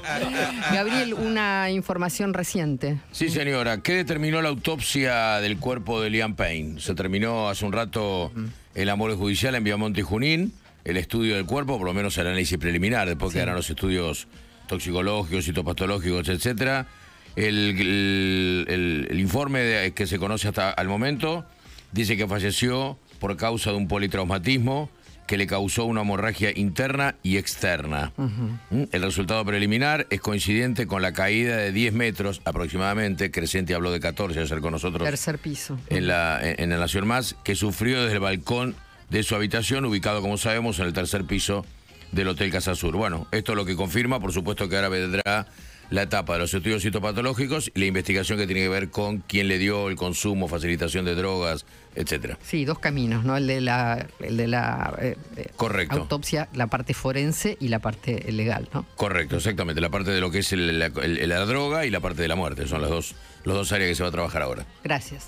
Gabriel, una información reciente. Sí, señora. ¿Qué determinó la autopsia del cuerpo de Liam Payne? Se terminó hace un rato el amor judicial en Viamonte y Junín, el estudio del cuerpo, por lo menos el análisis preliminar, después que eran los estudios toxicológicos, citopatológicos, etcétera. El, informe que se conoce hasta el momento dice que falleció por causa de un politraumatismo que le causó una hemorragia interna y externa. Mm, el resultado preliminar es coincidente con la caída de 10 metros aproximadamente, Creciente habló de 14 ayer con nosotros. Tercer piso. En la, en la Nación Más, que sufrió desde el balcón de su habitación, ubicado, como sabemos, en el tercer piso del Hotel Casa Sur. Bueno, esto es lo que confirma, por supuesto que ahora vendrá la etapa de los estudios citopatológicos y la investigación que tiene que ver con quién le dio el consumo, facilitación de drogas, etcétera. Sí, dos caminos, ¿no? El de la, el de la eh, eh, autopsia, la parte forense y la parte legal, ¿no? Correcto, exactamente. La parte de lo que es la, la droga y la parte de la muerte. Son las dos, los dos áreas que se va a trabajar ahora. Gracias.